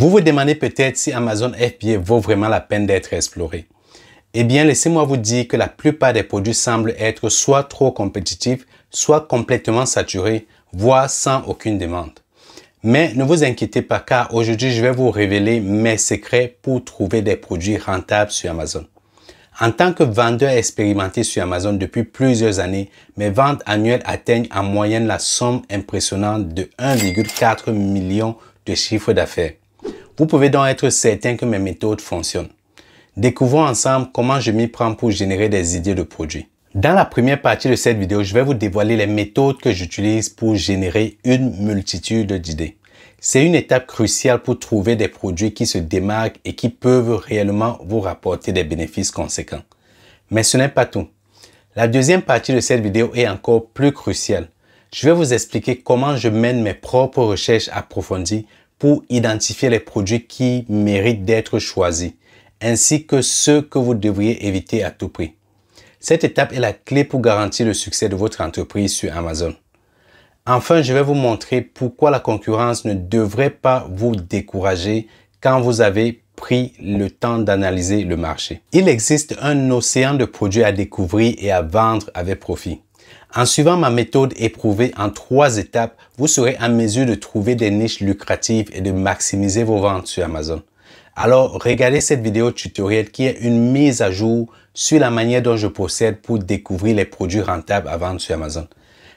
Vous vous demandez peut-être si Amazon FBA vaut vraiment la peine d'être exploré. Eh bien, laissez-moi vous dire que la plupart des produits semblent être soit trop compétitifs, soit complètement saturés, voire sans aucune demande. Mais ne vous inquiétez pas car aujourd'hui, je vais vous révéler mes secrets pour trouver des produits rentables sur Amazon. En tant que vendeur expérimenté sur Amazon depuis plusieurs années, mes ventes annuelles atteignent en moyenne la somme impressionnante de 1,4 million de chiffres d'affaires. Vous pouvez donc être certain que mes méthodes fonctionnent. Découvrons ensemble comment je m'y prends pour générer des idées de produits. Dans la première partie de cette vidéo, je vais vous dévoiler les méthodes que j'utilise pour générer une multitude d'idées. C'est une étape cruciale pour trouver des produits qui se démarquent et qui peuvent réellement vous rapporter des bénéfices conséquents. Mais ce n'est pas tout. La deuxième partie de cette vidéo est encore plus cruciale. Je vais vous expliquer comment je mène mes propres recherches approfondies pour identifier les produits qui méritent d'être choisis, ainsi que ceux que vous devriez éviter à tout prix. Cette étape est la clé pour garantir le succès de votre entreprise sur Amazon. Enfin, je vais vous montrer pourquoi la concurrence ne devrait pas vous décourager quand vous avez pris le temps d'analyser le marché. Il existe un océan de produits à découvrir et à vendre avec profit. En suivant ma méthode éprouvée en trois étapes, vous serez en mesure de trouver des niches lucratives et de maximiser vos ventes sur Amazon. Alors, regardez cette vidéo tutoriel qui est une mise à jour sur la manière dont je procède pour découvrir les produits rentables à vendre sur Amazon.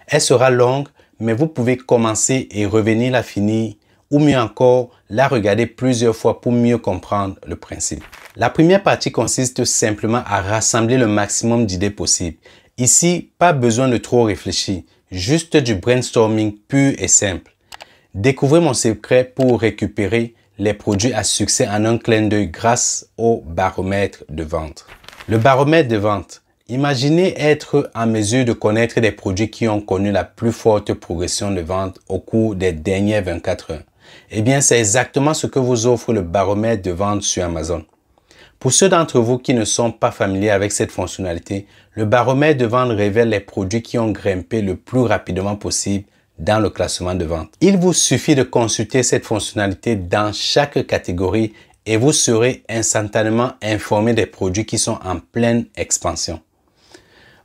Elle sera longue, mais vous pouvez commencer et revenir la finir ou mieux encore, la regarder plusieurs fois pour mieux comprendre le principe. La première partie consiste simplement à rassembler le maximum d'idées possibles. Ici, pas besoin de trop réfléchir, juste du brainstorming pur et simple. Découvrez mon secret pour récupérer les produits à succès en un clin d'œil grâce au baromètre de vente. Le baromètre de vente. Imaginez être en mesure de connaître des produits qui ont connu la plus forte progression de vente au cours des dernières 24 heures. Eh bien, c'est exactement ce que vous offre le baromètre de vente sur Amazon. Pour ceux d'entre vous qui ne sont pas familiers avec cette fonctionnalité, le baromètre de vente révèle les produits qui ont grimpé le plus rapidement possible dans le classement de vente. Il vous suffit de consulter cette fonctionnalité dans chaque catégorie et vous serez instantanément informé des produits qui sont en pleine expansion.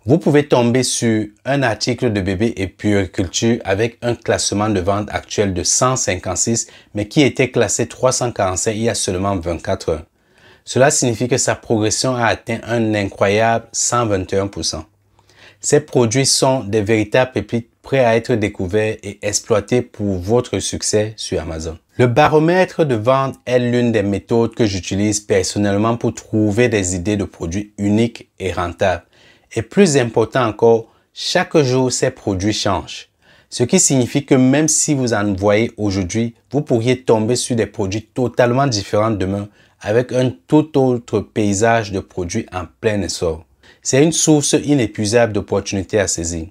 Vous pouvez tomber sur un article de bébé et Culture avec un classement de vente actuel de 156 mais qui était classé 345 il y a seulement 24 heures. Cela signifie que sa progression a atteint un incroyable 121%. Ces produits sont des véritables pépites prêts à être découverts et exploités pour votre succès sur Amazon. Le baromètre de vente est l'une des méthodes que j'utilise personnellement pour trouver des idées de produits uniques et rentables. Et plus important encore, chaque jour, ces produits changent. Ce qui signifie que même si vous en voyez aujourd'hui, vous pourriez tomber sur des produits totalement différents demain avec un tout autre paysage de produits en plein essor. C'est une source inépuisable d'opportunités à saisir.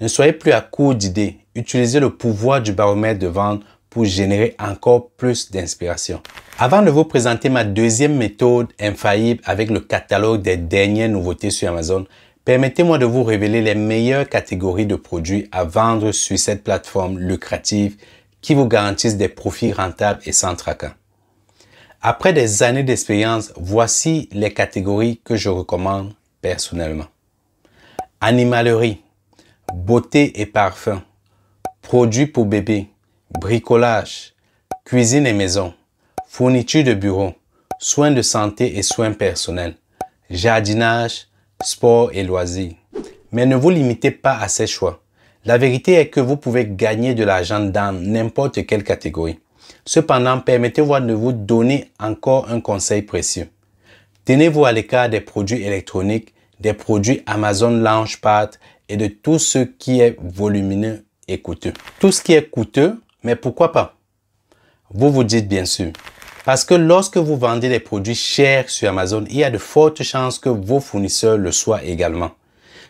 Ne soyez plus à court d'idées. Utilisez le pouvoir du baromètre de vente pour générer encore plus d'inspiration. Avant de vous présenter ma deuxième méthode infaillible avec le catalogue des dernières nouveautés sur Amazon, permettez-moi de vous révéler les meilleures catégories de produits à vendre sur cette plateforme lucrative qui vous garantissent des profits rentables et sans tracas. Après des années d'expérience, voici les catégories que je recommande personnellement. Animalerie, beauté et parfum, produits pour bébés, bricolage, cuisine et maison, fourniture de bureau, soins de santé et soins personnels, jardinage, sport et loisirs. Mais ne vous limitez pas à ces choix. La vérité est que vous pouvez gagner de l'argent dans n'importe quelle catégorie. Cependant, permettez-moi de vous donner encore un conseil précieux. Tenez-vous à l'écart des produits électroniques, des produits Amazon Launchpad et de tout ce qui est volumineux et coûteux. Tout ce qui est coûteux, mais pourquoi pas Vous vous dites bien sûr. Parce que lorsque vous vendez des produits chers sur Amazon, il y a de fortes chances que vos fournisseurs le soient également.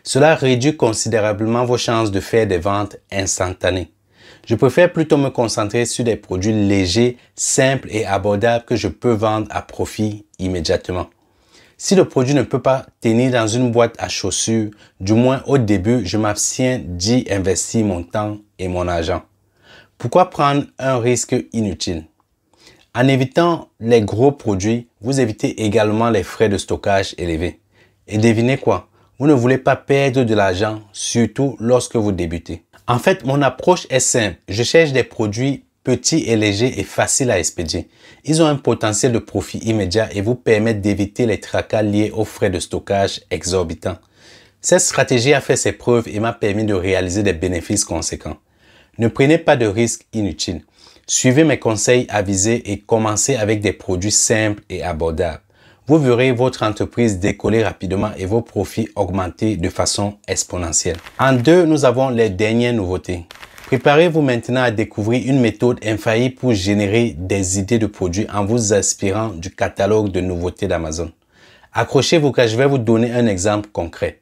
Cela réduit considérablement vos chances de faire des ventes instantanées. Je préfère plutôt me concentrer sur des produits légers, simples et abordables que je peux vendre à profit immédiatement. Si le produit ne peut pas tenir dans une boîte à chaussures, du moins au début, je m'abstiens d'y investir mon temps et mon argent. Pourquoi prendre un risque inutile En évitant les gros produits, vous évitez également les frais de stockage élevés. Et devinez quoi Vous ne voulez pas perdre de l'argent, surtout lorsque vous débutez. En fait, mon approche est simple. Je cherche des produits petits et légers et faciles à expédier. Ils ont un potentiel de profit immédiat et vous permettent d'éviter les tracas liés aux frais de stockage exorbitants. Cette stratégie a fait ses preuves et m'a permis de réaliser des bénéfices conséquents. Ne prenez pas de risques inutiles. Suivez mes conseils avisés et commencez avec des produits simples et abordables vous verrez votre entreprise décoller rapidement et vos profits augmenter de façon exponentielle. En deux, nous avons les dernières nouveautés. Préparez-vous maintenant à découvrir une méthode infaillible pour générer des idées de produits en vous inspirant du catalogue de nouveautés d'Amazon. Accrochez-vous car je vais vous donner un exemple concret.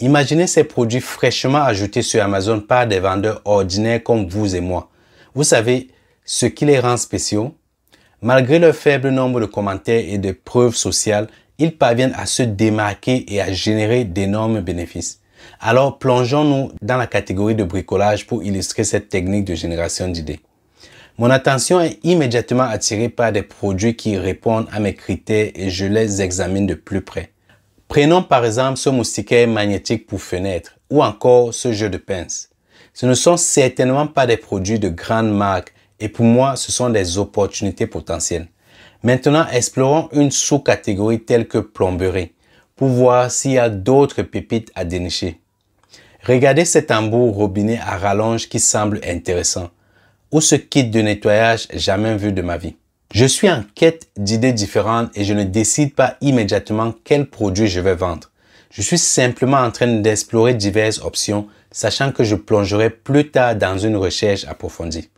Imaginez ces produits fraîchement ajoutés sur Amazon par des vendeurs ordinaires comme vous et moi. Vous savez, ce qui les rend spéciaux, Malgré le faible nombre de commentaires et de preuves sociales, ils parviennent à se démarquer et à générer d'énormes bénéfices. Alors plongeons-nous dans la catégorie de bricolage pour illustrer cette technique de génération d'idées. Mon attention est immédiatement attirée par des produits qui répondent à mes critères et je les examine de plus près. Prenons par exemple ce moustiquaire magnétique pour fenêtre ou encore ce jeu de pince. Ce ne sont certainement pas des produits de grande marque, et pour moi, ce sont des opportunités potentielles. Maintenant, explorons une sous-catégorie telle que plomberie pour voir s'il y a d'autres pépites à dénicher. Regardez cet tambour robinet à rallonge qui semble intéressant ou ce kit de nettoyage jamais vu de ma vie. Je suis en quête d'idées différentes et je ne décide pas immédiatement quel produit je vais vendre. Je suis simplement en train d'explorer diverses options, sachant que je plongerai plus tard dans une recherche approfondie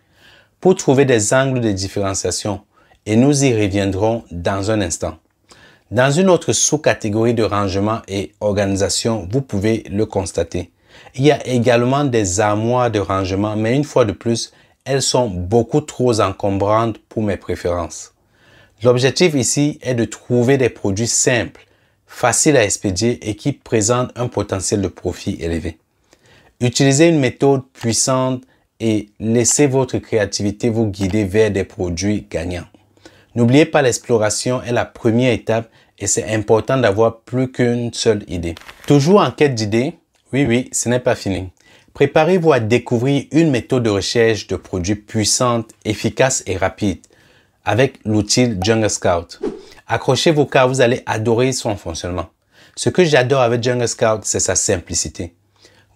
pour trouver des angles de différenciation et nous y reviendrons dans un instant. Dans une autre sous-catégorie de rangement et organisation, vous pouvez le constater. Il y a également des armoires de rangement, mais une fois de plus, elles sont beaucoup trop encombrantes pour mes préférences. L'objectif ici est de trouver des produits simples, faciles à expédier et qui présentent un potentiel de profit élevé. Utilisez une méthode puissante et laissez votre créativité vous guider vers des produits gagnants. N'oubliez pas, l'exploration est la première étape et c'est important d'avoir plus qu'une seule idée. Toujours en quête d'idées, oui, oui, ce n'est pas fini. Préparez-vous à découvrir une méthode de recherche de produits puissante, efficace et rapide avec l'outil Jungle Scout. Accrochez-vous car vous allez adorer son fonctionnement. Ce que j'adore avec Jungle Scout, c'est sa simplicité.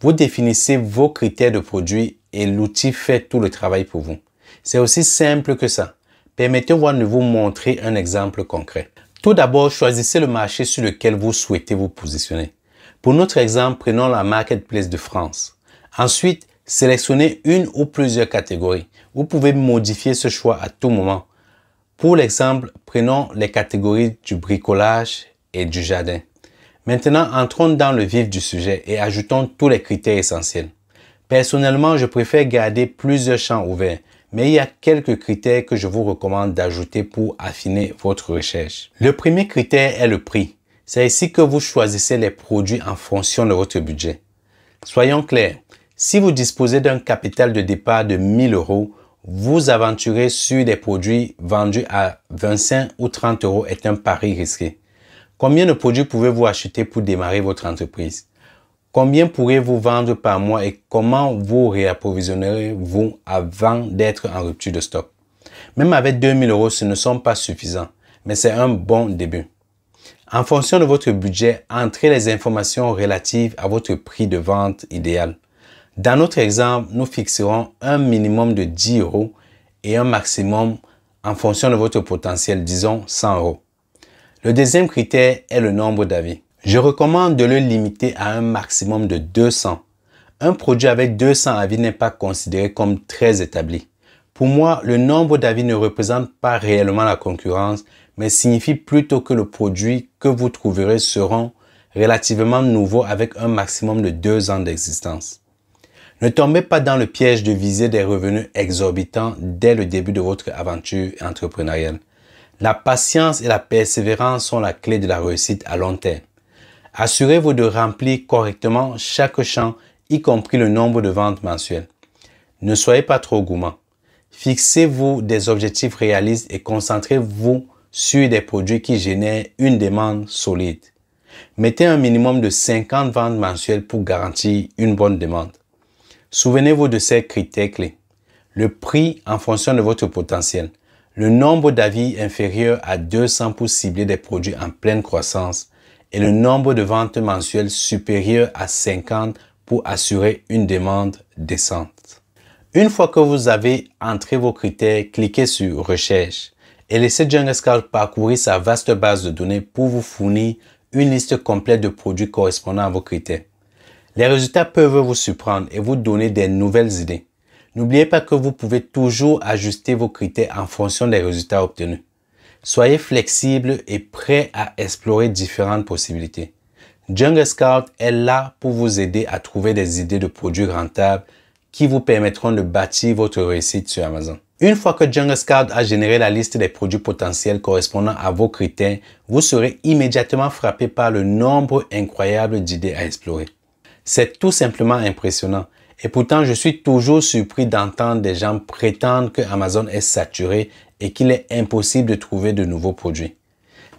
Vous définissez vos critères de produits et l'outil fait tout le travail pour vous. C'est aussi simple que ça. Permettez-moi de vous montrer un exemple concret. Tout d'abord, choisissez le marché sur lequel vous souhaitez vous positionner. Pour notre exemple, prenons la Marketplace de France. Ensuite, sélectionnez une ou plusieurs catégories. Vous pouvez modifier ce choix à tout moment. Pour l'exemple, prenons les catégories du bricolage et du jardin. Maintenant, entrons dans le vif du sujet et ajoutons tous les critères essentiels. Personnellement, je préfère garder plusieurs champs ouverts, mais il y a quelques critères que je vous recommande d'ajouter pour affiner votre recherche. Le premier critère est le prix. C'est ici que vous choisissez les produits en fonction de votre budget. Soyons clairs, si vous disposez d'un capital de départ de 1000 euros, vous aventurez sur des produits vendus à 25 ou 30 euros est un pari risqué. Combien de produits pouvez-vous acheter pour démarrer votre entreprise Combien pourrez-vous vendre par mois et comment vous réapprovisionnerez-vous avant d'être en rupture de stock? Même avec 2000 euros, ce ne sont pas suffisants, mais c'est un bon début. En fonction de votre budget, entrez les informations relatives à votre prix de vente idéal. Dans notre exemple, nous fixerons un minimum de 10 euros et un maximum en fonction de votre potentiel, disons 100 euros. Le deuxième critère est le nombre d'avis. Je recommande de le limiter à un maximum de 200. Un produit avec 200 avis n'est pas considéré comme très établi. Pour moi, le nombre d'avis ne représente pas réellement la concurrence, mais signifie plutôt que le produit que vous trouverez seront relativement nouveaux avec un maximum de 2 ans d'existence. Ne tombez pas dans le piège de viser des revenus exorbitants dès le début de votre aventure entrepreneuriale. La patience et la persévérance sont la clé de la réussite à long terme. Assurez-vous de remplir correctement chaque champ, y compris le nombre de ventes mensuelles. Ne soyez pas trop gourmand. Fixez-vous des objectifs réalistes et concentrez-vous sur des produits qui génèrent une demande solide. Mettez un minimum de 50 ventes mensuelles pour garantir une bonne demande. Souvenez-vous de ces critères clés. Le prix en fonction de votre potentiel. Le nombre d'avis inférieur à 200 pour cibler des produits en pleine croissance et le nombre de ventes mensuelles supérieur à 50 pour assurer une demande décente. Une fois que vous avez entré vos critères, cliquez sur Recherche et laissez Jungle Scout parcourir sa vaste base de données pour vous fournir une liste complète de produits correspondant à vos critères. Les résultats peuvent vous surprendre et vous donner des nouvelles idées. N'oubliez pas que vous pouvez toujours ajuster vos critères en fonction des résultats obtenus. Soyez flexible et prêt à explorer différentes possibilités. Jungle Scout est là pour vous aider à trouver des idées de produits rentables qui vous permettront de bâtir votre réussite sur Amazon. Une fois que Jungle Scout a généré la liste des produits potentiels correspondant à vos critères, vous serez immédiatement frappé par le nombre incroyable d'idées à explorer. C'est tout simplement impressionnant. Et pourtant, je suis toujours surpris d'entendre des gens prétendre que Amazon est saturé et qu'il est impossible de trouver de nouveaux produits.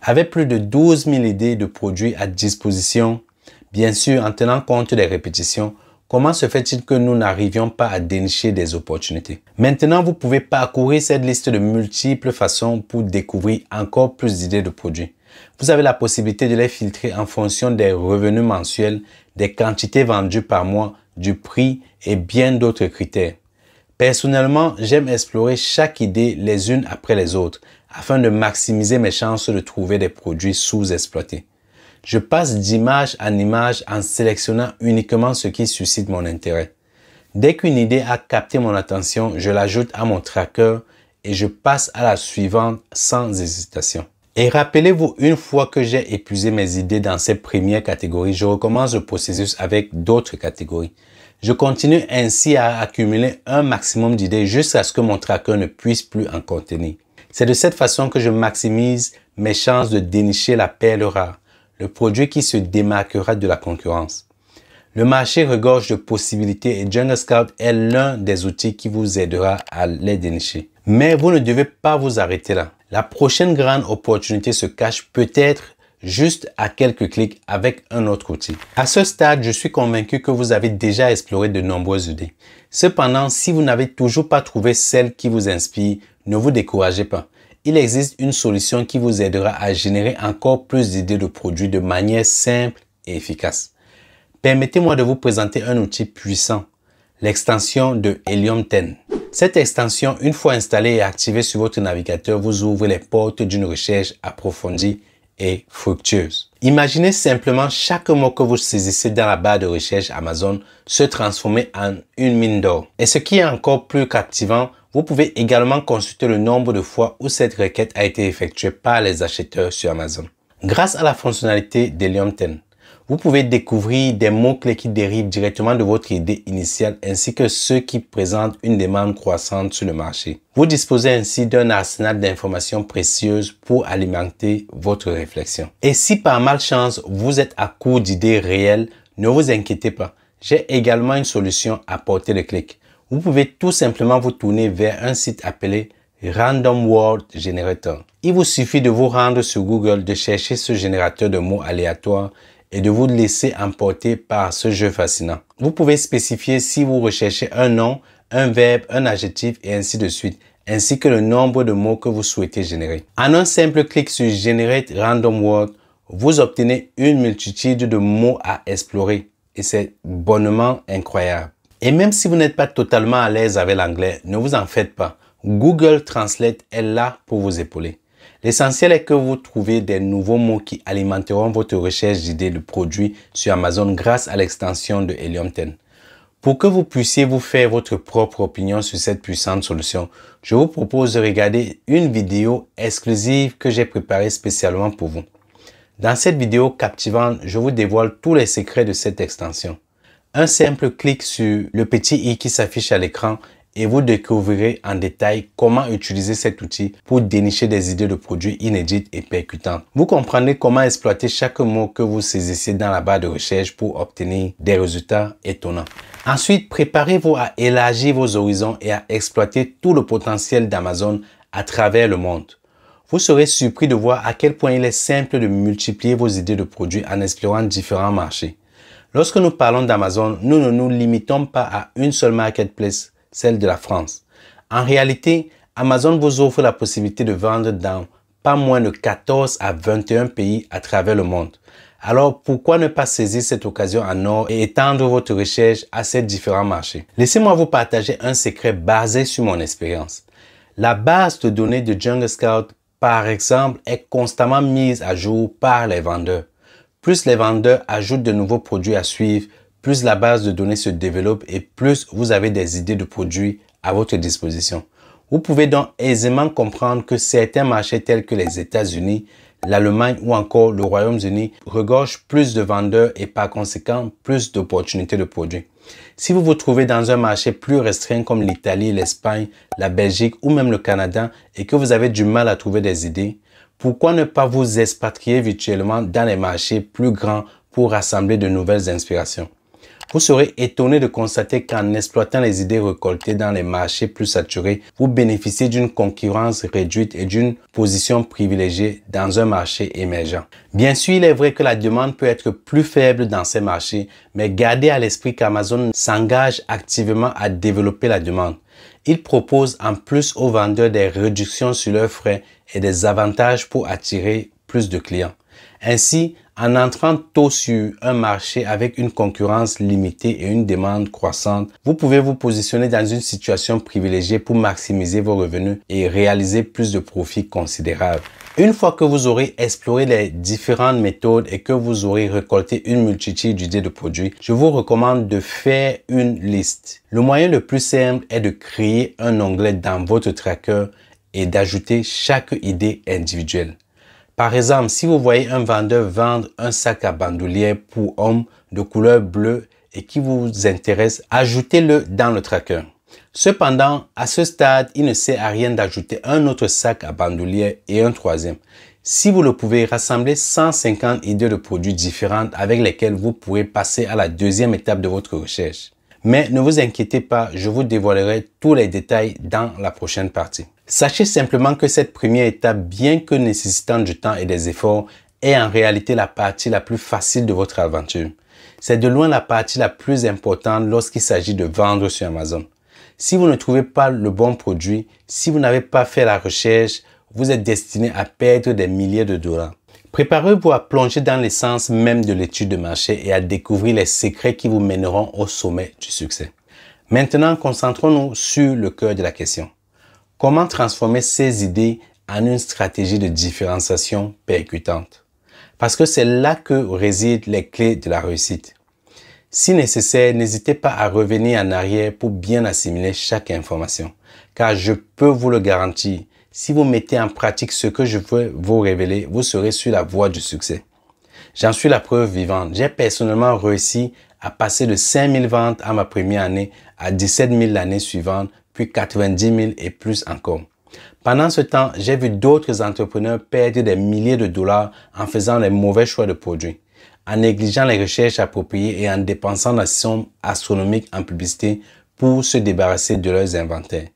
Avec plus de 12 000 idées de produits à disposition, bien sûr en tenant compte des répétitions, comment se fait-il que nous n'arrivions pas à dénicher des opportunités Maintenant, vous pouvez parcourir cette liste de multiples façons pour découvrir encore plus d'idées de produits. Vous avez la possibilité de les filtrer en fonction des revenus mensuels, des quantités vendues par mois, du prix et bien d'autres critères. Personnellement, j'aime explorer chaque idée les unes après les autres afin de maximiser mes chances de trouver des produits sous-exploités. Je passe d'image en image en sélectionnant uniquement ce qui suscite mon intérêt. Dès qu'une idée a capté mon attention, je l'ajoute à mon tracker et je passe à la suivante sans hésitation. Et rappelez-vous, une fois que j'ai épuisé mes idées dans ces premières catégories, je recommence le processus avec d'autres catégories. Je continue ainsi à accumuler un maximum d'idées jusqu'à ce que mon tracker ne puisse plus en contenir. C'est de cette façon que je maximise mes chances de dénicher la perle rare, le produit qui se démarquera de la concurrence. Le marché regorge de possibilités et Jungle Scout est l'un des outils qui vous aidera à les dénicher. Mais vous ne devez pas vous arrêter là. La prochaine grande opportunité se cache peut-être juste à quelques clics avec un autre outil. À ce stade, je suis convaincu que vous avez déjà exploré de nombreuses idées. Cependant, si vous n'avez toujours pas trouvé celle qui vous inspire, ne vous découragez pas. Il existe une solution qui vous aidera à générer encore plus d'idées de produits de manière simple et efficace. Permettez-moi de vous présenter un outil puissant, l'extension de Helium 10. Cette extension, une fois installée et activée sur votre navigateur, vous ouvre les portes d'une recherche approfondie fructueuse. Imaginez simplement chaque mot que vous saisissez dans la barre de recherche Amazon se transformer en une mine d'or. Et ce qui est encore plus captivant, vous pouvez également consulter le nombre de fois où cette requête a été effectuée par les acheteurs sur Amazon. Grâce à la fonctionnalité d'Helium 10, vous pouvez découvrir des mots-clés qui dérivent directement de votre idée initiale ainsi que ceux qui présentent une demande croissante sur le marché. Vous disposez ainsi d'un arsenal d'informations précieuses pour alimenter votre réflexion. Et si par malchance vous êtes à court d'idées réelles, ne vous inquiétez pas. J'ai également une solution à portée de clic. Vous pouvez tout simplement vous tourner vers un site appelé Random World Generator. Il vous suffit de vous rendre sur Google, de chercher ce générateur de mots aléatoires et de vous laisser emporter par ce jeu fascinant. Vous pouvez spécifier si vous recherchez un nom, un verbe, un adjectif et ainsi de suite, ainsi que le nombre de mots que vous souhaitez générer. En un simple clic sur Generate Random Word, vous obtenez une multitude de mots à explorer et c'est bonnement incroyable. Et même si vous n'êtes pas totalement à l'aise avec l'anglais, ne vous en faites pas. Google Translate est là pour vous épauler. L'essentiel est que vous trouviez des nouveaux mots qui alimenteront votre recherche d'idées de produits sur Amazon grâce à l'extension de Helium 10. Pour que vous puissiez vous faire votre propre opinion sur cette puissante solution, je vous propose de regarder une vidéo exclusive que j'ai préparée spécialement pour vous. Dans cette vidéo captivante, je vous dévoile tous les secrets de cette extension. Un simple clic sur le petit i qui s'affiche à l'écran et vous découvrirez en détail comment utiliser cet outil pour dénicher des idées de produits inédites et percutantes. Vous comprendrez comment exploiter chaque mot que vous saisissez dans la barre de recherche pour obtenir des résultats étonnants. Ensuite, préparez-vous à élargir vos horizons et à exploiter tout le potentiel d'Amazon à travers le monde. Vous serez surpris de voir à quel point il est simple de multiplier vos idées de produits en explorant différents marchés. Lorsque nous parlons d'Amazon, nous ne nous limitons pas à une seule marketplace celle de la France. En réalité, Amazon vous offre la possibilité de vendre dans pas moins de 14 à 21 pays à travers le monde. Alors pourquoi ne pas saisir cette occasion en or et étendre votre recherche à ces différents marchés Laissez-moi vous partager un secret basé sur mon expérience. La base de données de Jungle Scout, par exemple, est constamment mise à jour par les vendeurs. Plus les vendeurs ajoutent de nouveaux produits à suivre, plus la base de données se développe et plus vous avez des idées de produits à votre disposition. Vous pouvez donc aisément comprendre que certains marchés tels que les États-Unis, l'Allemagne ou encore le Royaume-Uni regorgent plus de vendeurs et par conséquent plus d'opportunités de produits. Si vous vous trouvez dans un marché plus restreint comme l'Italie, l'Espagne, la Belgique ou même le Canada et que vous avez du mal à trouver des idées, pourquoi ne pas vous expatrier virtuellement dans les marchés plus grands pour rassembler de nouvelles inspirations vous serez étonné de constater qu'en exploitant les idées récoltées dans les marchés plus saturés, vous bénéficiez d'une concurrence réduite et d'une position privilégiée dans un marché émergent. Bien sûr, il est vrai que la demande peut être plus faible dans ces marchés, mais gardez à l'esprit qu'Amazon s'engage activement à développer la demande. Il propose en plus aux vendeurs des réductions sur leurs frais et des avantages pour attirer plus de clients. Ainsi, en entrant tôt sur un marché avec une concurrence limitée et une demande croissante, vous pouvez vous positionner dans une situation privilégiée pour maximiser vos revenus et réaliser plus de profits considérables. Une fois que vous aurez exploré les différentes méthodes et que vous aurez récolté une multitude d'idées de produits, je vous recommande de faire une liste. Le moyen le plus simple est de créer un onglet dans votre tracker et d'ajouter chaque idée individuelle. Par exemple, si vous voyez un vendeur vendre un sac à bandoulière pour hommes de couleur bleue et qui vous intéresse, ajoutez-le dans le tracker. Cependant, à ce stade, il ne sert à rien d'ajouter un autre sac à bandoulière et un troisième. Si vous le pouvez, rassemblez 150 idées de produits différentes avec lesquelles vous pourrez passer à la deuxième étape de votre recherche. Mais ne vous inquiétez pas, je vous dévoilerai tous les détails dans la prochaine partie. Sachez simplement que cette première étape, bien que nécessitant du temps et des efforts, est en réalité la partie la plus facile de votre aventure. C'est de loin la partie la plus importante lorsqu'il s'agit de vendre sur Amazon. Si vous ne trouvez pas le bon produit, si vous n'avez pas fait la recherche, vous êtes destiné à perdre des milliers de dollars. Préparez-vous à plonger dans l'essence même de l'étude de marché et à découvrir les secrets qui vous mèneront au sommet du succès. Maintenant, concentrons-nous sur le cœur de la question. Comment transformer ces idées en une stratégie de différenciation percutante? Parce que c'est là que résident les clés de la réussite. Si nécessaire, n'hésitez pas à revenir en arrière pour bien assimiler chaque information. Car je peux vous le garantir, si vous mettez en pratique ce que je veux vous révéler, vous serez sur la voie du succès. J'en suis la preuve vivante. J'ai personnellement réussi à passer de 5000 ventes à ma première année à 17 000 l'année suivante 90 000 et plus encore. Pendant ce temps, j'ai vu d'autres entrepreneurs perdre des milliers de dollars en faisant les mauvais choix de produits, en négligeant les recherches appropriées et en dépensant la somme astronomique en publicité pour se débarrasser de leurs inventaires.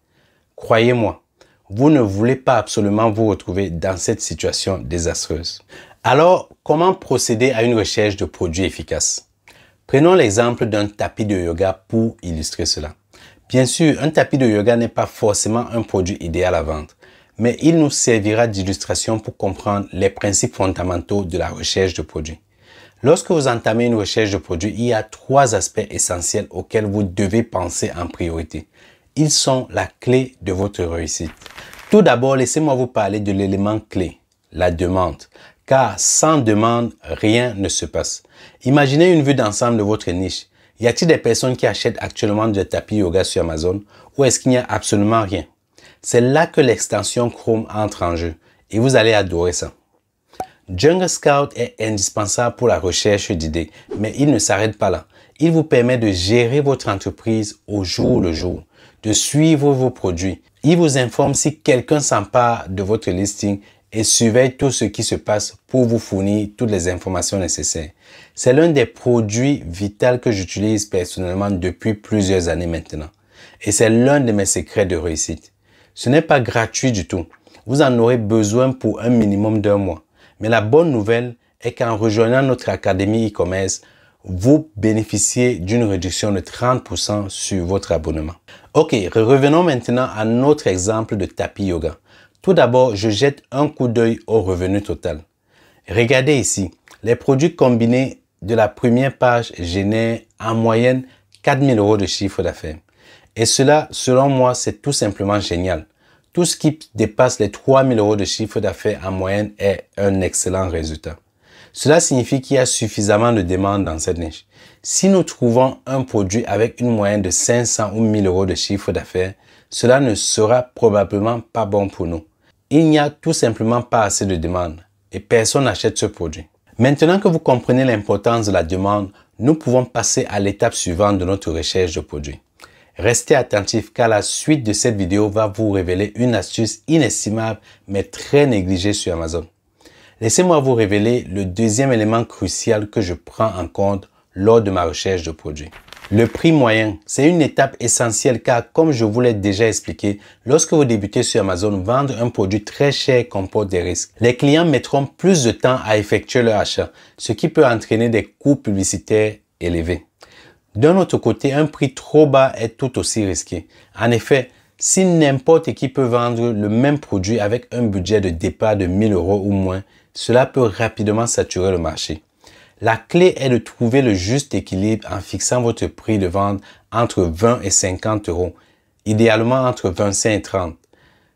Croyez-moi, vous ne voulez pas absolument vous retrouver dans cette situation désastreuse. Alors, comment procéder à une recherche de produits efficaces Prenons l'exemple d'un tapis de yoga pour illustrer cela. Bien sûr, un tapis de yoga n'est pas forcément un produit idéal à vendre, mais il nous servira d'illustration pour comprendre les principes fondamentaux de la recherche de produits. Lorsque vous entamez une recherche de produits, il y a trois aspects essentiels auxquels vous devez penser en priorité. Ils sont la clé de votre réussite. Tout d'abord, laissez-moi vous parler de l'élément clé, la demande. Car sans demande, rien ne se passe. Imaginez une vue d'ensemble de votre niche. Y a-t-il des personnes qui achètent actuellement des tapis yoga sur Amazon ou est-ce qu'il n'y a absolument rien? C'est là que l'extension Chrome entre en jeu et vous allez adorer ça. Jungle Scout est indispensable pour la recherche d'idées, mais il ne s'arrête pas là. Il vous permet de gérer votre entreprise au jour le jour, de suivre vos produits. Il vous informe si quelqu'un s'empare de votre listing et surveille tout ce qui se passe pour vous fournir toutes les informations nécessaires. C'est l'un des produits vitaux que j'utilise personnellement depuis plusieurs années maintenant. Et c'est l'un de mes secrets de réussite. Ce n'est pas gratuit du tout. Vous en aurez besoin pour un minimum d'un mois. Mais la bonne nouvelle est qu'en rejoignant notre académie e-commerce, vous bénéficiez d'une réduction de 30% sur votre abonnement. Ok, revenons maintenant à notre exemple de tapis yoga. Tout d'abord, je jette un coup d'œil au revenu total. Regardez ici, les produits combinés de la première page génèrent en moyenne 4000 euros de chiffre d'affaires. Et cela, selon moi, c'est tout simplement génial. Tout ce qui dépasse les 3000 euros de chiffre d'affaires en moyenne est un excellent résultat. Cela signifie qu'il y a suffisamment de demande dans cette niche. Si nous trouvons un produit avec une moyenne de 500 ou 1000 euros de chiffre d'affaires, cela ne sera probablement pas bon pour nous il n'y a tout simplement pas assez de demande et personne n'achète ce produit. Maintenant que vous comprenez l'importance de la demande, nous pouvons passer à l'étape suivante de notre recherche de produits. Restez attentifs car la suite de cette vidéo va vous révéler une astuce inestimable mais très négligée sur Amazon. Laissez-moi vous révéler le deuxième élément crucial que je prends en compte lors de ma recherche de produits. Le prix moyen, c'est une étape essentielle car comme je vous l'ai déjà expliqué, lorsque vous débutez sur Amazon, vendre un produit très cher comporte des risques. Les clients mettront plus de temps à effectuer leur achat, ce qui peut entraîner des coûts publicitaires élevés. D'un autre côté, un prix trop bas est tout aussi risqué. En effet, si n'importe qui peut vendre le même produit avec un budget de départ de 1000 euros ou moins, cela peut rapidement saturer le marché. La clé est de trouver le juste équilibre en fixant votre prix de vente entre 20 et 50 euros, idéalement entre 25 et 30.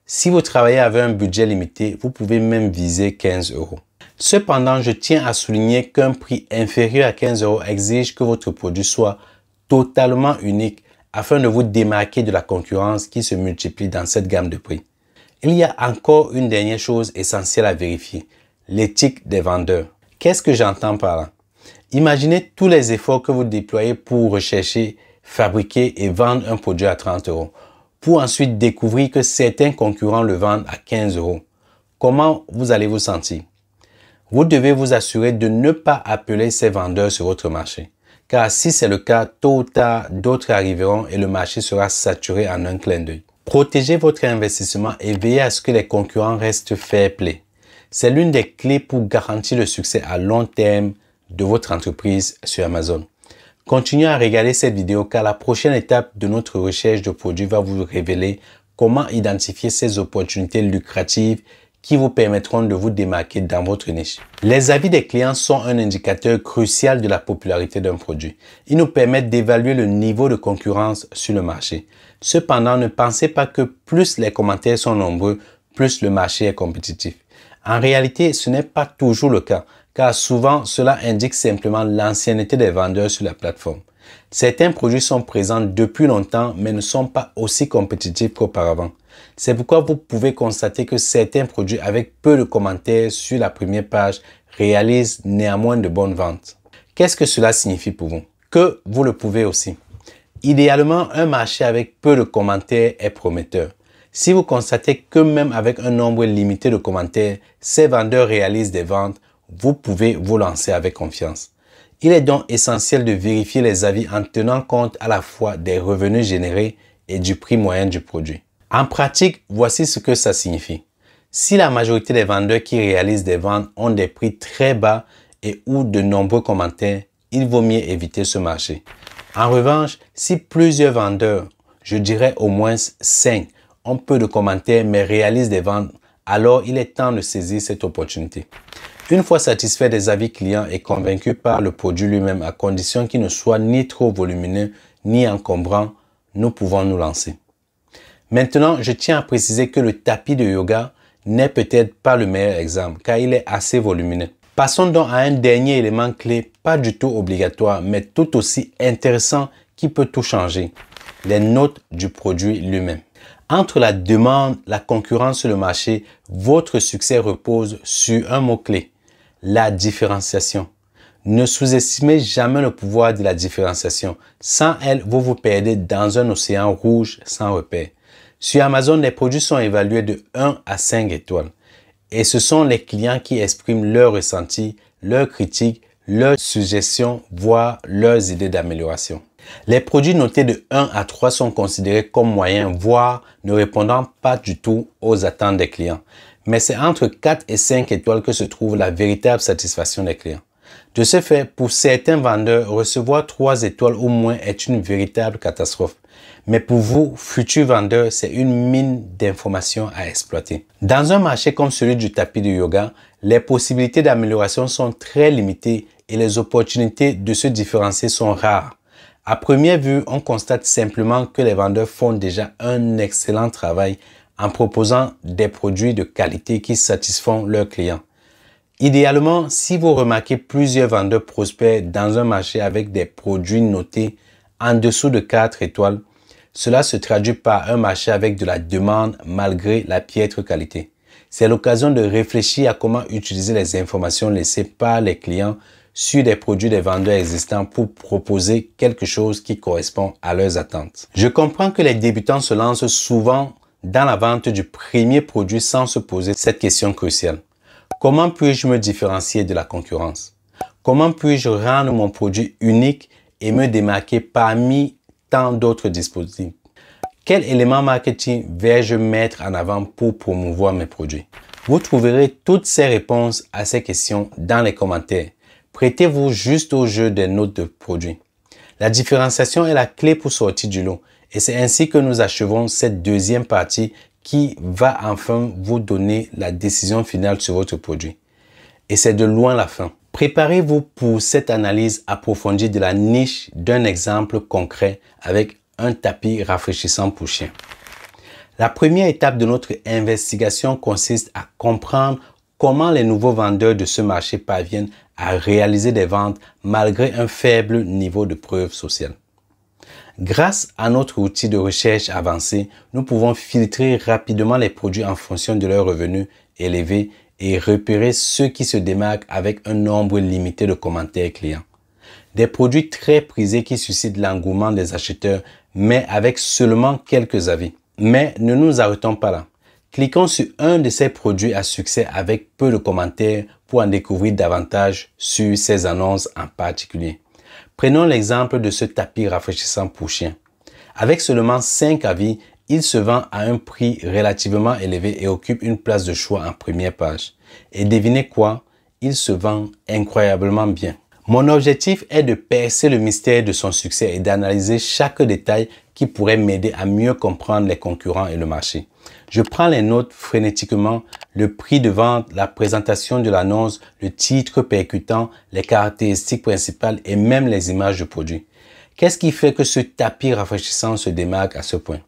Si vous travaillez avec un budget limité, vous pouvez même viser 15 euros. Cependant, je tiens à souligner qu'un prix inférieur à 15 euros exige que votre produit soit totalement unique afin de vous démarquer de la concurrence qui se multiplie dans cette gamme de prix. Il y a encore une dernière chose essentielle à vérifier, l'éthique des vendeurs. Qu'est-ce que j'entends par là Imaginez tous les efforts que vous déployez pour rechercher, fabriquer et vendre un produit à 30 euros, pour ensuite découvrir que certains concurrents le vendent à 15 euros. Comment vous allez vous sentir Vous devez vous assurer de ne pas appeler ces vendeurs sur votre marché, car si c'est le cas, tôt ou tard, d'autres arriveront et le marché sera saturé en un clin d'œil. Protégez votre investissement et veillez à ce que les concurrents restent fair play. C'est l'une des clés pour garantir le succès à long terme de votre entreprise sur Amazon. Continuez à regarder cette vidéo car la prochaine étape de notre recherche de produits va vous révéler comment identifier ces opportunités lucratives qui vous permettront de vous démarquer dans votre niche. Les avis des clients sont un indicateur crucial de la popularité d'un produit. Ils nous permettent d'évaluer le niveau de concurrence sur le marché. Cependant, ne pensez pas que plus les commentaires sont nombreux, plus le marché est compétitif. En réalité, ce n'est pas toujours le cas car souvent cela indique simplement l'ancienneté des vendeurs sur la plateforme. Certains produits sont présents depuis longtemps mais ne sont pas aussi compétitifs qu'auparavant. C'est pourquoi vous pouvez constater que certains produits avec peu de commentaires sur la première page réalisent néanmoins de bonnes ventes. Qu'est-ce que cela signifie pour vous Que vous le pouvez aussi. Idéalement, un marché avec peu de commentaires est prometteur. Si vous constatez que même avec un nombre limité de commentaires, ces vendeurs réalisent des ventes, vous pouvez vous lancer avec confiance. Il est donc essentiel de vérifier les avis en tenant compte à la fois des revenus générés et du prix moyen du produit. En pratique, voici ce que ça signifie. Si la majorité des vendeurs qui réalisent des ventes ont des prix très bas et ou de nombreux commentaires, il vaut mieux éviter ce marché. En revanche, si plusieurs vendeurs, je dirais au moins 5, ont peu de commentaires mais réalisent des ventes, alors il est temps de saisir cette opportunité. Une fois satisfait des avis clients et convaincu par le produit lui-même à condition qu'il ne soit ni trop volumineux ni encombrant, nous pouvons nous lancer. Maintenant, je tiens à préciser que le tapis de yoga n'est peut-être pas le meilleur exemple car il est assez volumineux. Passons donc à un dernier élément clé, pas du tout obligatoire, mais tout aussi intéressant qui peut tout changer, les notes du produit lui-même. Entre la demande, la concurrence sur le marché, votre succès repose sur un mot-clé, la différenciation. Ne sous-estimez jamais le pouvoir de la différenciation. Sans elle, vous vous perdez dans un océan rouge sans repère. Sur Amazon, les produits sont évalués de 1 à 5 étoiles. Et ce sont les clients qui expriment leurs ressentis, leurs critiques, leurs suggestions, voire leurs idées d'amélioration. Les produits notés de 1 à 3 sont considérés comme moyens, voire ne répondant pas du tout aux attentes des clients. Mais c'est entre 4 et 5 étoiles que se trouve la véritable satisfaction des clients. De ce fait, pour certains vendeurs, recevoir 3 étoiles au moins est une véritable catastrophe. Mais pour vous, futurs vendeurs, c'est une mine d'informations à exploiter. Dans un marché comme celui du tapis de yoga, les possibilités d'amélioration sont très limitées et les opportunités de se différencier sont rares. À première vue, on constate simplement que les vendeurs font déjà un excellent travail en proposant des produits de qualité qui satisfont leurs clients. Idéalement, si vous remarquez plusieurs vendeurs prospères dans un marché avec des produits notés en dessous de 4 étoiles, cela se traduit par un marché avec de la demande malgré la piètre qualité. C'est l'occasion de réfléchir à comment utiliser les informations laissées par les clients sur des produits des vendeurs existants pour proposer quelque chose qui correspond à leurs attentes. Je comprends que les débutants se lancent souvent dans la vente du premier produit sans se poser cette question cruciale. Comment puis-je me différencier de la concurrence Comment puis-je rendre mon produit unique et me démarquer parmi tant d'autres dispositifs Quels éléments marketing vais-je mettre en avant pour promouvoir mes produits Vous trouverez toutes ces réponses à ces questions dans les commentaires. Prêtez-vous juste au jeu des notes de produits. La différenciation est la clé pour sortir du lot et c'est ainsi que nous achevons cette deuxième partie qui va enfin vous donner la décision finale sur votre produit. Et c'est de loin la fin. Préparez-vous pour cette analyse approfondie de la niche d'un exemple concret avec un tapis rafraîchissant pour chien. La première étape de notre investigation consiste à comprendre comment les nouveaux vendeurs de ce marché parviennent à réaliser des ventes malgré un faible niveau de preuve sociale. Grâce à notre outil de recherche avancé, nous pouvons filtrer rapidement les produits en fonction de leurs revenus élevés et repérer ceux qui se démarquent avec un nombre limité de commentaires clients. Des produits très prisés qui suscitent l'engouement des acheteurs, mais avec seulement quelques avis. Mais ne nous arrêtons pas là. Cliquons sur un de ces produits à succès avec peu de commentaires pour en découvrir davantage sur ces annonces en particulier. Prenons l'exemple de ce tapis rafraîchissant pour chien. Avec seulement 5 avis, il se vend à un prix relativement élevé et occupe une place de choix en première page. Et devinez quoi Il se vend incroyablement bien. Mon objectif est de percer le mystère de son succès et d'analyser chaque détail qui pourrait m'aider à mieux comprendre les concurrents et le marché. Je prends les notes frénétiquement, le prix de vente, la présentation de l'annonce, le titre percutant, les caractéristiques principales et même les images de produit. Qu'est-ce qui fait que ce tapis rafraîchissant se démarque à ce point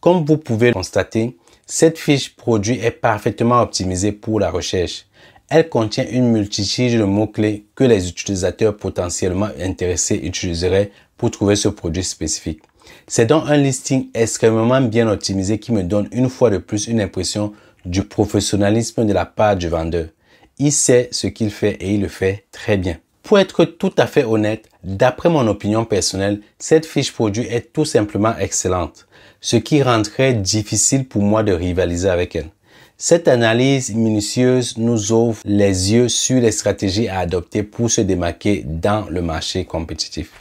Comme vous pouvez le constater, cette fiche produit est parfaitement optimisée pour la recherche. Elle contient une multitude de mots-clés que les utilisateurs potentiellement intéressés utiliseraient pour trouver ce produit spécifique. C'est donc un listing extrêmement bien optimisé qui me donne une fois de plus une impression du professionnalisme de la part du vendeur. Il sait ce qu'il fait et il le fait très bien. Pour être tout à fait honnête, d'après mon opinion personnelle, cette fiche produit est tout simplement excellente, ce qui rendrait difficile pour moi de rivaliser avec elle. Cette analyse minutieuse nous ouvre les yeux sur les stratégies à adopter pour se démarquer dans le marché compétitif.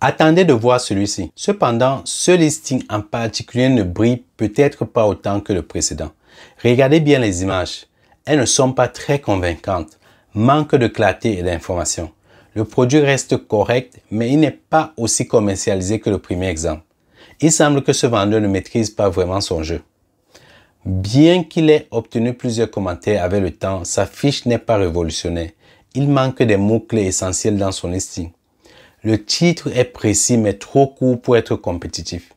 Attendez de voir celui-ci. Cependant, ce listing en particulier ne brille peut-être pas autant que le précédent. Regardez bien les images. Elles ne sont pas très convaincantes. Manque de clarté et d'information. Le produit reste correct, mais il n'est pas aussi commercialisé que le premier exemple. Il semble que ce vendeur ne maîtrise pas vraiment son jeu. Bien qu'il ait obtenu plusieurs commentaires avec le temps, sa fiche n'est pas révolutionnaire. Il manque des mots-clés essentiels dans son listing. Le titre est précis mais trop court pour être compétitif.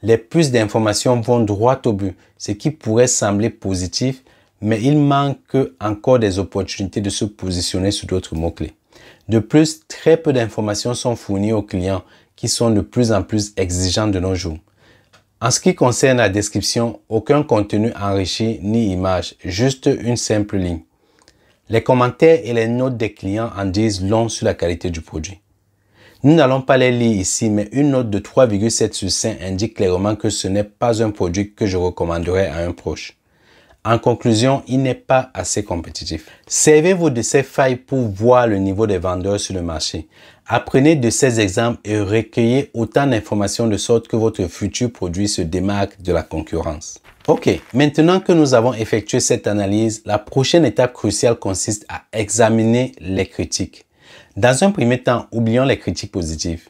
Les plus d'informations vont droit au but, ce qui pourrait sembler positif, mais il manque encore des opportunités de se positionner sur d'autres mots-clés. De plus, très peu d'informations sont fournies aux clients qui sont de plus en plus exigeants de nos jours. En ce qui concerne la description, aucun contenu enrichi ni image, juste une simple ligne. Les commentaires et les notes des clients en disent long sur la qualité du produit. Nous n'allons pas les lire ici, mais une note de 3,7 sur 5 indique clairement que ce n'est pas un produit que je recommanderais à un proche. En conclusion, il n'est pas assez compétitif. Servez-vous de ces failles pour voir le niveau des vendeurs sur le marché. Apprenez de ces exemples et recueillez autant d'informations de sorte que votre futur produit se démarque de la concurrence. Ok, maintenant que nous avons effectué cette analyse, la prochaine étape cruciale consiste à examiner les critiques. Dans un premier temps, oublions les critiques positives.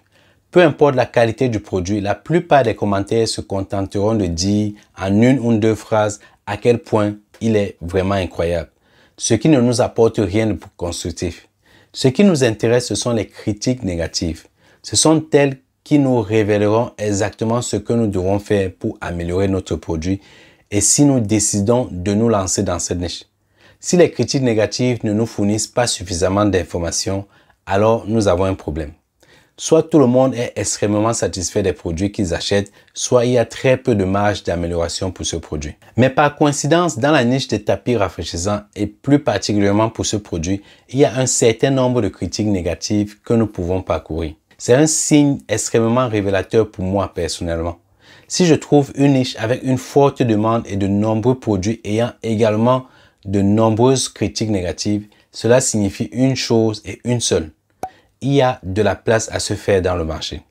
Peu importe la qualité du produit, la plupart des commentaires se contenteront de dire en une ou deux phrases à quel point il est vraiment incroyable, ce qui ne nous apporte rien de constructif. Ce qui nous intéresse, ce sont les critiques négatives. Ce sont elles qui nous révéleront exactement ce que nous devons faire pour améliorer notre produit et si nous décidons de nous lancer dans cette niche. Si les critiques négatives ne nous fournissent pas suffisamment d'informations, alors nous avons un problème. Soit tout le monde est extrêmement satisfait des produits qu'ils achètent, soit il y a très peu de marge d'amélioration pour ce produit. Mais par coïncidence, dans la niche des tapis rafraîchissants et plus particulièrement pour ce produit, il y a un certain nombre de critiques négatives que nous pouvons parcourir. C'est un signe extrêmement révélateur pour moi personnellement. Si je trouve une niche avec une forte demande et de nombreux produits ayant également de nombreuses critiques négatives, cela signifie une chose et une seule il y a de la place à se faire dans le marché.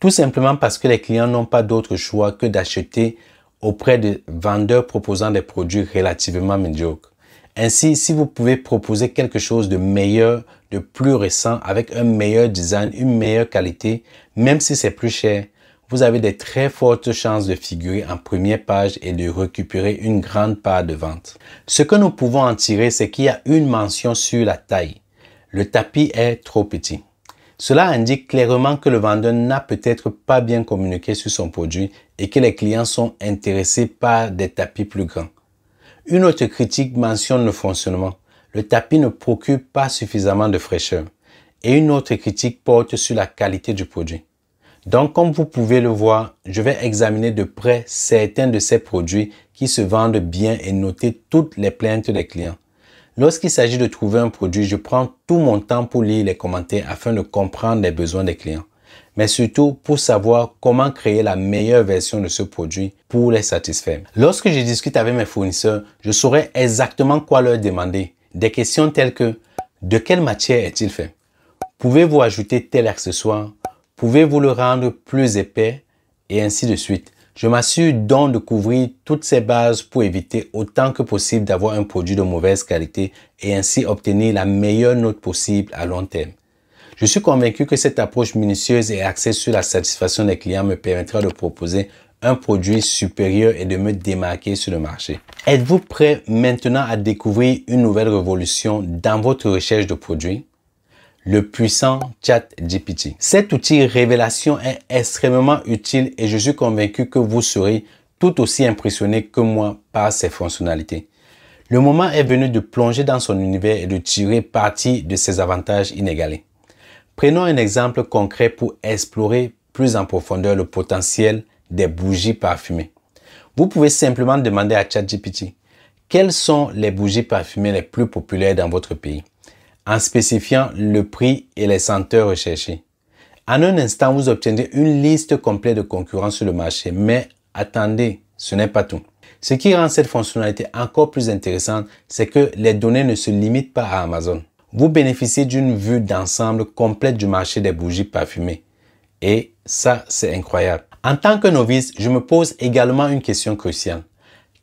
Tout simplement parce que les clients n'ont pas d'autre choix que d'acheter auprès de vendeurs proposant des produits relativement médiocres. Ainsi, si vous pouvez proposer quelque chose de meilleur, de plus récent, avec un meilleur design, une meilleure qualité, même si c'est plus cher, vous avez de très fortes chances de figurer en première page et de récupérer une grande part de vente. Ce que nous pouvons en tirer, c'est qu'il y a une mention sur la taille le tapis est trop petit. Cela indique clairement que le vendeur n'a peut-être pas bien communiqué sur son produit et que les clients sont intéressés par des tapis plus grands. Une autre critique mentionne le fonctionnement. Le tapis ne procure pas suffisamment de fraîcheur. Et une autre critique porte sur la qualité du produit. Donc, comme vous pouvez le voir, je vais examiner de près certains de ces produits qui se vendent bien et noter toutes les plaintes des clients. Lorsqu'il s'agit de trouver un produit, je prends tout mon temps pour lire les commentaires afin de comprendre les besoins des clients, mais surtout pour savoir comment créer la meilleure version de ce produit pour les satisfaire. Lorsque je discute avec mes fournisseurs, je saurai exactement quoi leur demander. Des questions telles que de quelle matière est-il fait Pouvez-vous ajouter tel accessoire Pouvez-vous le rendre plus épais Et ainsi de suite. Je m'assure donc de couvrir toutes ces bases pour éviter autant que possible d'avoir un produit de mauvaise qualité et ainsi obtenir la meilleure note possible à long terme. Je suis convaincu que cette approche minutieuse et axée sur la satisfaction des clients me permettra de proposer un produit supérieur et de me démarquer sur le marché. Êtes-vous prêt maintenant à découvrir une nouvelle révolution dans votre recherche de produits? le puissant ChatGPT. Cet outil révélation est extrêmement utile et je suis convaincu que vous serez tout aussi impressionné que moi par ses fonctionnalités. Le moment est venu de plonger dans son univers et de tirer parti de ses avantages inégalés. Prenons un exemple concret pour explorer plus en profondeur le potentiel des bougies parfumées. Vous pouvez simplement demander à ChatGPT quelles sont les bougies parfumées les plus populaires dans votre pays en spécifiant le prix et les senteurs recherchés. En un instant, vous obtiendrez une liste complète de concurrents sur le marché, mais attendez, ce n'est pas tout. Ce qui rend cette fonctionnalité encore plus intéressante, c'est que les données ne se limitent pas à Amazon. Vous bénéficiez d'une vue d'ensemble complète du marché des bougies parfumées. Et ça, c'est incroyable. En tant que novice, je me pose également une question cruciale.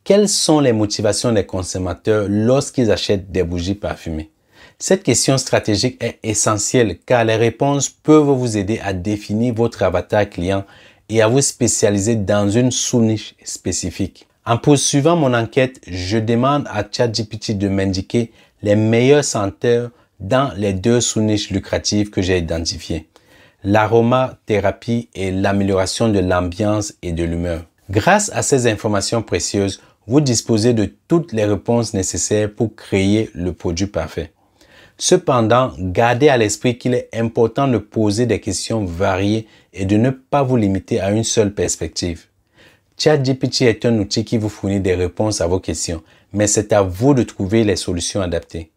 Quelles sont les motivations des consommateurs lorsqu'ils achètent des bougies parfumées cette question stratégique est essentielle car les réponses peuvent vous aider à définir votre avatar client et à vous spécialiser dans une sous-niche spécifique. En poursuivant mon enquête, je demande à ChatGPT de m'indiquer les meilleurs senteurs dans les deux sous-niches lucratives que j'ai identifiées, l'aromathérapie et l'amélioration de l'ambiance et de l'humeur. Grâce à ces informations précieuses, vous disposez de toutes les réponses nécessaires pour créer le produit parfait. Cependant, gardez à l'esprit qu'il est important de poser des questions variées et de ne pas vous limiter à une seule perspective. ChatGPT est un outil qui vous fournit des réponses à vos questions, mais c'est à vous de trouver les solutions adaptées.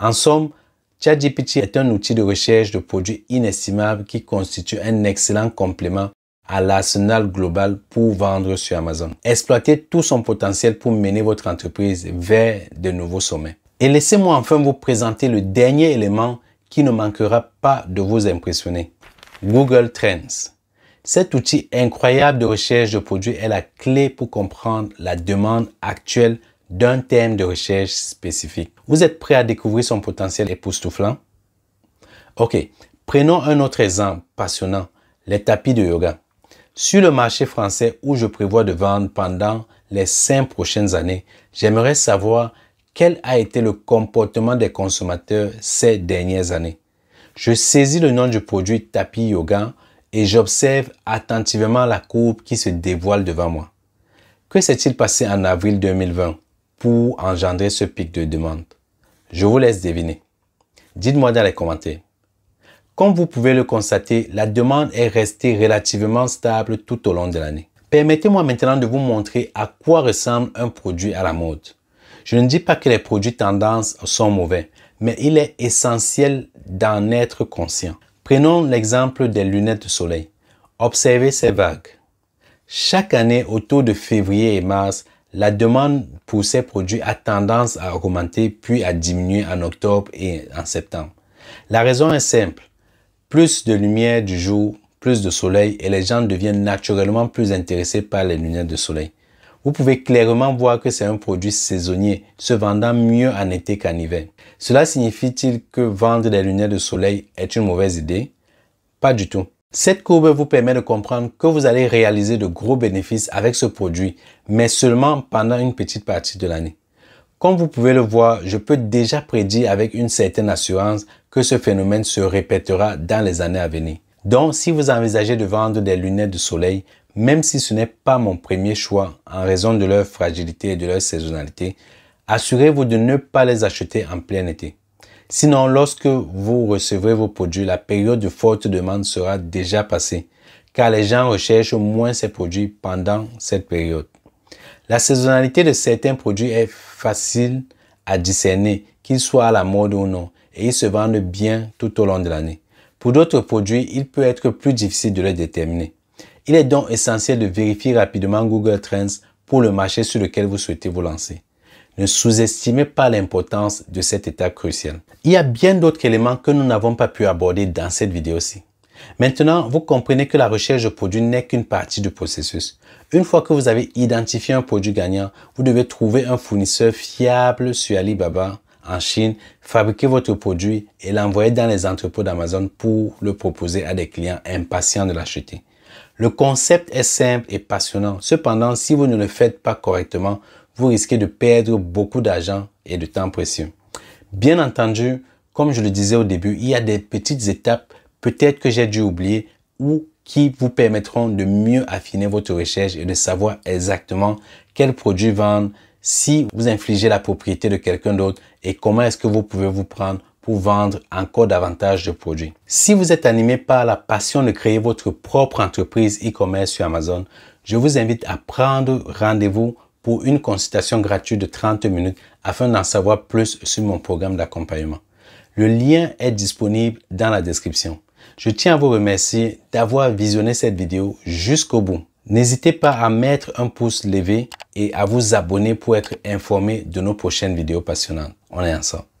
En somme, ChatGPT est un outil de recherche de produits inestimables qui constitue un excellent complément à l'arsenal global pour vendre sur Amazon. Exploitez tout son potentiel pour mener votre entreprise vers de nouveaux sommets. Et laissez-moi enfin vous présenter le dernier élément qui ne manquera pas de vous impressionner. Google Trends. Cet outil incroyable de recherche de produits est la clé pour comprendre la demande actuelle d'un thème de recherche spécifique. Vous êtes prêt à découvrir son potentiel époustouflant Ok, prenons un autre exemple passionnant, les tapis de yoga. Sur le marché français où je prévois de vendre pendant les cinq prochaines années, j'aimerais savoir quel a été le comportement des consommateurs ces dernières années. Je saisis le nom du produit tapis yoga et j'observe attentivement la courbe qui se dévoile devant moi. Que s'est-il passé en avril 2020 pour engendrer ce pic de demande Je vous laisse deviner. Dites-moi dans les commentaires. Comme vous pouvez le constater, la demande est restée relativement stable tout au long de l'année. Permettez-moi maintenant de vous montrer à quoi ressemble un produit à la mode. Je ne dis pas que les produits tendance sont mauvais, mais il est essentiel d'en être conscient. Prenons l'exemple des lunettes de soleil. Observez ces vagues. Chaque année, autour de février et mars, la demande pour ces produits a tendance à augmenter puis à diminuer en octobre et en septembre. La raison est simple. Plus de lumière du jour, plus de soleil et les gens deviennent naturellement plus intéressés par les lunettes de soleil vous pouvez clairement voir que c'est un produit saisonnier, se vendant mieux en été qu'en hiver. Cela signifie-t-il que vendre des lunettes de soleil est une mauvaise idée Pas du tout. Cette courbe vous permet de comprendre que vous allez réaliser de gros bénéfices avec ce produit, mais seulement pendant une petite partie de l'année. Comme vous pouvez le voir, je peux déjà prédire avec une certaine assurance que ce phénomène se répétera dans les années à venir. Donc, si vous envisagez de vendre des lunettes de soleil, même si ce n'est pas mon premier choix en raison de leur fragilité et de leur saisonnalité, assurez-vous de ne pas les acheter en plein été. Sinon, lorsque vous recevrez vos produits, la période de forte demande sera déjà passée, car les gens recherchent moins ces produits pendant cette période. La saisonnalité de certains produits est facile à discerner, qu'ils soient à la mode ou non, et ils se vendent bien tout au long de l'année. Pour d'autres produits, il peut être plus difficile de les déterminer. Il est donc essentiel de vérifier rapidement Google Trends pour le marché sur lequel vous souhaitez vous lancer. Ne sous-estimez pas l'importance de cette étape cruciale. Il y a bien d'autres éléments que nous n'avons pas pu aborder dans cette vidéo-ci. Maintenant, vous comprenez que la recherche de produits n'est qu'une partie du processus. Une fois que vous avez identifié un produit gagnant, vous devez trouver un fournisseur fiable sur Alibaba en Chine, fabriquer votre produit et l'envoyer dans les entrepôts d'Amazon pour le proposer à des clients impatients de l'acheter. Le concept est simple et passionnant. Cependant, si vous ne le faites pas correctement, vous risquez de perdre beaucoup d'argent et de temps précieux. Bien entendu, comme je le disais au début, il y a des petites étapes peut-être que j'ai dû oublier ou qui vous permettront de mieux affiner votre recherche et de savoir exactement quels produits vendre, si vous infligez la propriété de quelqu'un d'autre et comment est-ce que vous pouvez vous prendre vendre encore davantage de produits. Si vous êtes animé par la passion de créer votre propre entreprise e-commerce sur Amazon, je vous invite à prendre rendez-vous pour une consultation gratuite de 30 minutes afin d'en savoir plus sur mon programme d'accompagnement. Le lien est disponible dans la description. Je tiens à vous remercier d'avoir visionné cette vidéo jusqu'au bout. N'hésitez pas à mettre un pouce levé et à vous abonner pour être informé de nos prochaines vidéos passionnantes. On est ensemble.